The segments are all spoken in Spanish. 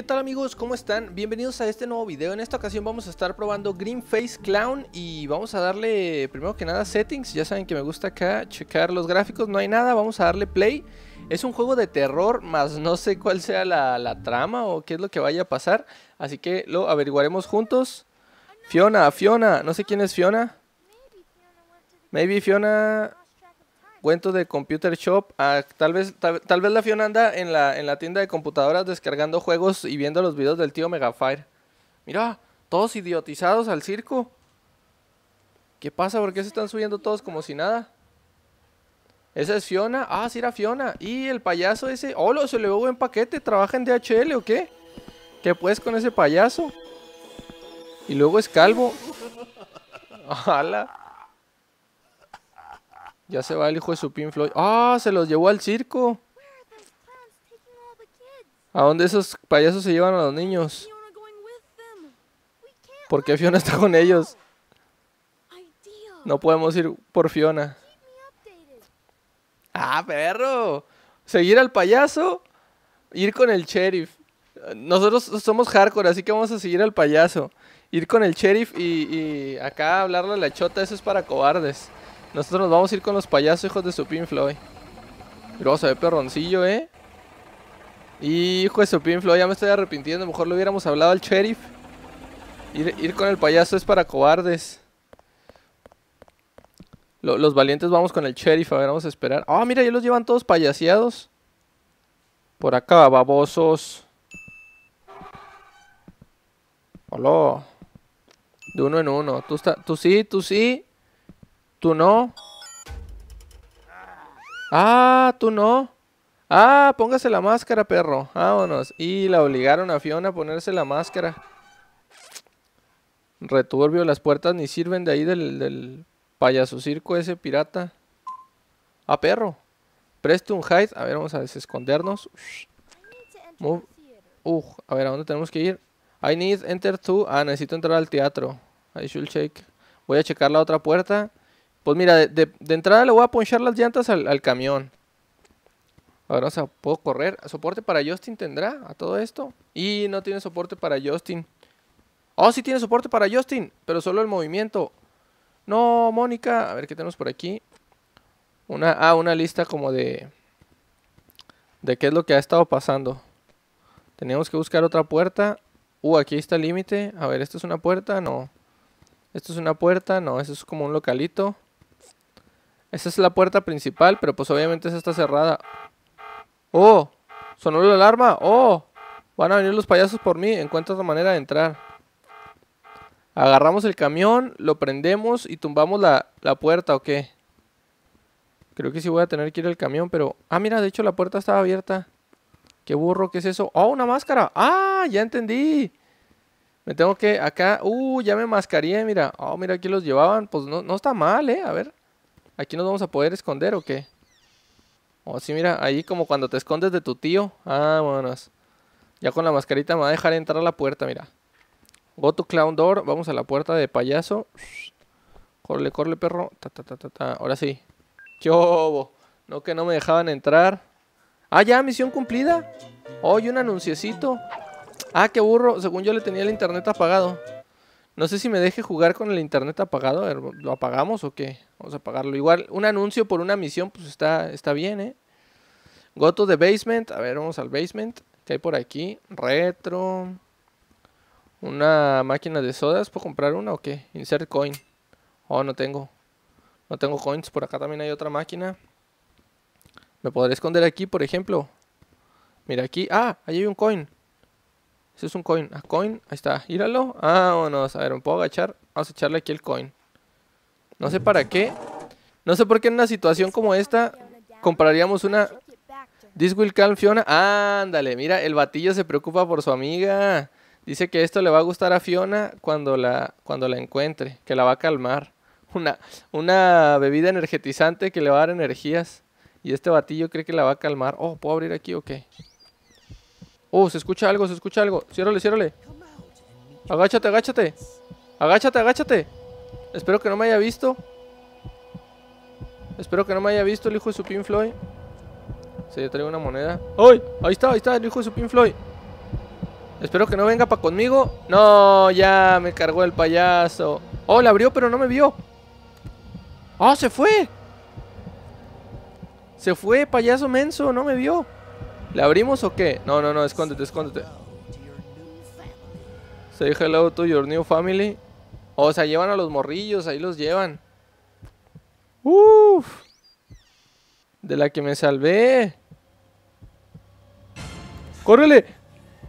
¿Qué tal amigos? ¿Cómo están? Bienvenidos a este nuevo video. En esta ocasión vamos a estar probando Green Face Clown y vamos a darle primero que nada settings. Ya saben que me gusta acá checar los gráficos, no hay nada, vamos a darle play. Es un juego de terror, más no sé cuál sea la, trama o qué es lo que vaya a pasar. Así que lo averiguaremos juntos. Fiona, Fiona, no sé quién es Fiona. Maybe Fiona cuento de Computer Shop. tal, vez, tal, vez la Fiona anda en la, tienda de computadoras descargando juegos y viendo los videos del tío Megafire. Mira, todos idiotizados al circo. ¿Qué pasa? ¿Por qué se están subiendo todos como si nada? Esa es Fiona. Ah, sí era Fiona. Y el payaso ese. Hola, oh, se le ve buen paquete. ¿Trabaja en DHL o qué? ¿Qué pues con ese payaso? Y luego es calvo. ¡Hala! Ya se va el hijo de su pin, Floyd. ¡Ah! se los llevó al circo. ¿A dónde esos payasos se llevan a los niños? ¿Por qué Fiona está con ellos? No podemos ir por Fiona. ¡Ah, perro! Seguir al payaso, ir con el sheriff. Nosotros somos hardcore, así que vamos a seguir al payaso. Ir con el sheriff y, y acá hablarle a la chota, eso es para cobardes. Nosotros nos vamos a ir con los payasos, hijos de su Pero vamos a ver perroncillo, ¿eh? Hijo de su ya me estoy arrepintiendo. Mejor lo hubiéramos hablado al sheriff. Ir, con el payaso es para cobardes. los valientes vamos con el sheriff. A ver, vamos a esperar. Ah, mira, ya los llevan todos payaseados. Por acá, babosos. Hola. De uno en uno. Tú, tú sí, tú sí. Tú no. Ah, tú no. Ah, póngase la máscara, perro. Vámonos. Y la obligaron a Fiona a ponerse la máscara. Returbio, las puertas ni sirven de ahí del, payaso circo ese pirata. Ah, perro. Preste un hide. A ver, vamos a desescondernos. a ver, ¿a dónde tenemos que ir? I need enter to... Ah, necesito entrar al teatro. I should check. Voy a checar la otra puerta. Pues mira, de, de, entrada le voy a ponchar las llantas al, al camión. Ahora, o sea, puedo correr. ¿Soporte para Justin tendrá a todo esto? Y no tiene soporte para Justin. Oh, sí tiene soporte para Justin, pero solo el movimiento. No, Mónica. A ver qué tenemos por aquí. Una, ah, una lista como de... De qué es lo que ha estado pasando. Tenemos que buscar otra puerta. Uh, aquí está el límite. A ver, ¿esto es una puerta? No. ¿Esto es una puerta? No, eso es como un localito. Esa es la puerta principal, pero pues obviamente esa está cerrada. ¡Oh! Sonó la alarma. ¡Oh! Van a venir los payasos por mí. Encuentra otra manera de entrar. Agarramos el camión, lo prendemos y tumbamos la, puerta, ¿o qué? Creo que sí voy a tener que ir al camión, pero... Ah, mira, de hecho la puerta estaba abierta. Qué burro, ¿qué es eso? ¡Oh, una máscara! ¡Ah, ya entendí! Me tengo que... Acá... ¡Uh, ya me mascaré, mira! ¡Oh, mira, aquí los llevaban! Pues no, no está mal, ¿eh? A ver. ¿Aquí nos vamos a poder esconder o qué? Oh, sí, mira, ahí como cuando te escondes de tu tío. Ah, vámonos. Ya con la mascarita me va a dejar entrar a la puerta, mira. Go to clown door. Vamos a la puerta de payaso. Corle, corle, perro. Ta, ta, ta, Ahora sí. ¡Qué No que no me dejaban entrar. Ah, ya, misión cumplida. Hoy oh, un anunciecito. Ah, qué burro. Según yo le tenía el internet apagado. No sé si me deje jugar con el internet apagado. Er, ¿Lo apagamos o qué? Vamos a apagarlo. Igual, un anuncio por una misión, pues está, está bien, ¿eh? Goto de Basement. A ver, vamos al Basement. ¿Qué hay por aquí? Retro. Una máquina de sodas. ¿Puedo comprar una o qué? Insert coin. Oh, no tengo. No tengo coins. Por acá también hay otra máquina. Me podré esconder aquí, por ejemplo. Mira aquí. Ah, ahí hay un coin es un coin. A ah, coin. Ahí está. ah bueno, A ver, me puedo agachar. Vamos a echarle aquí el coin. No sé para qué. No sé por qué en una situación como esta compraríamos una... This will calm Fiona. Ándale, mira, el batillo se preocupa por su amiga. Dice que esto le va a gustar a Fiona cuando la, cuando la encuentre, que la va a calmar. Una, una bebida energetizante que le va a dar energías. Y este batillo cree que la va a calmar. Oh, ¿puedo abrir aquí o qué? Oh, se escucha algo, se escucha algo. Ciérrale, ciérrale. Agáchate, agáchate. Agáchate, agáchate. Espero que no me haya visto. Espero que no me haya visto el hijo de su Pin Floyd. Se le traigo una moneda. ¡Ay! Ahí está, ahí está el hijo de su Pin Floyd. Espero que no venga para conmigo. No, ya me cargó el payaso. Oh, le abrió, pero no me vio. ¡Oh, se fue! Se fue, payaso menso, no me vio. ¿Le abrimos o qué? No, no, no, escóndete, escóndete. Say hello to your new family. O sea, llevan a los morrillos, ahí los llevan. Uf. De la que me salvé. ¡Córrele!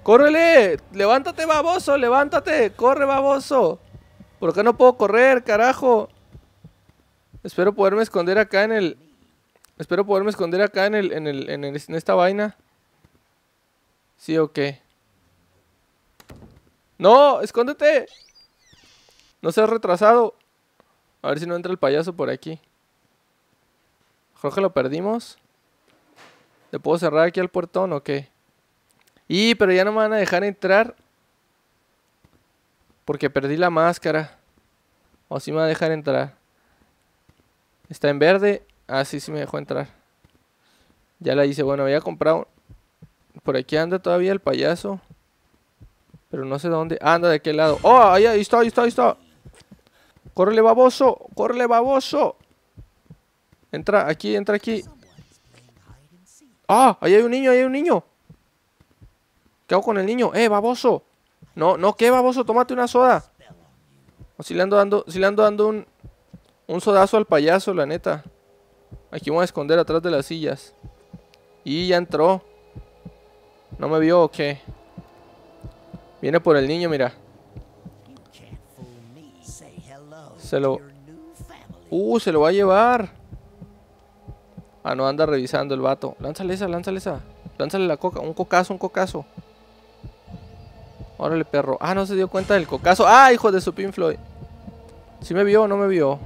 ¡Córrele! ¡Levántate, baboso! ¡Levántate! ¡Corre, baboso! ¿Por qué no puedo correr, carajo? Espero poderme esconder acá en el... Espero poderme esconder acá En, el, en, el, en esta vaina. ¿Sí o qué? ¡No! ¡Escóndete! No seas retrasado. A ver si no entra el payaso por aquí. jorge lo perdimos. ¿Le puedo cerrar aquí al portón o qué? Y, pero ya no me van a dejar entrar. Porque perdí la máscara. O si sí me va a dejar entrar. Está en verde. Ah, sí, sí me dejó entrar. Ya la hice. Bueno, había comprado por aquí anda todavía el payaso. Pero no sé dónde. Ah, anda de qué lado. ¡Oh! Ahí, está, ahí está, ahí está. ¡Córrele, baboso! ¡Córrele, baboso! Entra aquí, entra aquí. ¡Ah! Ahí hay un niño, ahí hay un niño. ¿Qué hago con el niño? ¡Eh, baboso! No, no, ¿qué, baboso? Tómate una soda. O si le ando dando, dando un, un sodazo al payaso, la neta. Aquí vamos a esconder atrás de las sillas. Y ya entró. ¿No me vio o qué? Viene por el niño, mira. Se lo... Uh, se lo va a llevar. Ah, no, anda revisando el vato. Lánzale esa, lánzale esa. Lánzale la coca. Un cocazo, un cocazo. Órale, perro. Ah, no se dio cuenta del cocazo. ¡Ah, hijo de su pinfloy! Floyd! ¿Sí me vio o no me vio?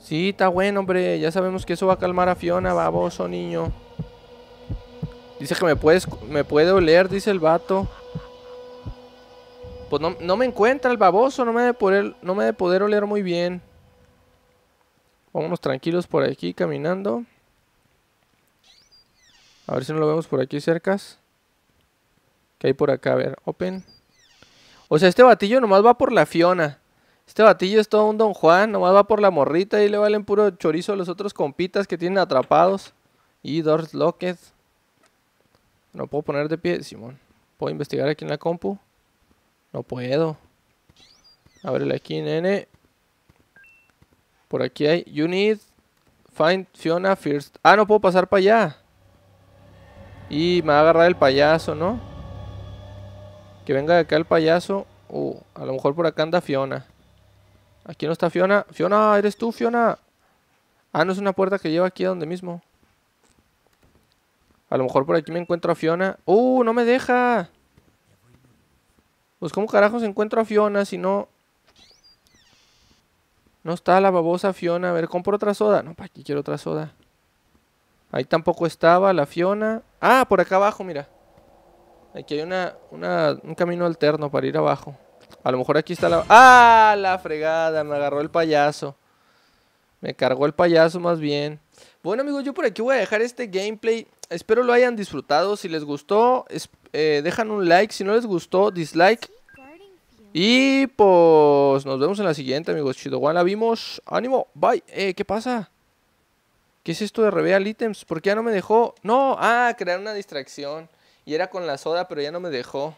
Sí, está bueno, hombre. Ya sabemos que eso va a calmar a Fiona, baboso niño. Dice que me puedes me puede oler, dice el vato. Pues no, me encuentra el baboso, no me debe poder, no me de poder oler muy bien. Vámonos tranquilos por aquí caminando. A ver si no lo vemos por aquí cerca Que hay por acá? A ver, open. O sea, este batillo nomás va por la Fiona. Este batillo es todo un Don Juan, nomás va por la morrita y le valen puro chorizo a los otros compitas que tienen atrapados. Y Dors Lockett. No puedo poner de pie, Simón. ¿Puedo investigar aquí en la compu? No puedo. Ábrele aquí, nene. Por aquí hay... You need... Find Fiona first. Ah, no puedo pasar para allá. Y me va a agarrar el payaso, ¿no? Que venga de acá el payaso. a lo mejor por acá anda Fiona. Aquí no está Fiona. Fiona, ¿eres tú, Fiona? Ah, no es una puerta que lleva aquí a donde mismo. A lo mejor por aquí me encuentro a Fiona. ¡Uh! ¡No me deja! Pues cómo carajos encuentro a Fiona si no... No está la babosa Fiona. A ver, compro otra soda. No, para aquí quiero otra soda. Ahí tampoco estaba la Fiona. ¡Ah! Por acá abajo, mira. Aquí hay una, una, un camino alterno para ir abajo. A lo mejor aquí está la... ¡Ah! La fregada. Me agarró el payaso. Me cargó el payaso más bien. Bueno amigos, yo por aquí voy a dejar este gameplay. Espero lo hayan disfrutado. Si les gustó, eh, dejan un like. Si no les gustó, dislike. Y pues nos vemos en la siguiente amigos. Chido, la vimos. Ánimo. Bye. Eh, ¿Qué pasa? ¿Qué es esto de reveal ítems? ¿Por qué ya no me dejó? No. Ah, crear una distracción. Y era con la soda, pero ya no me dejó.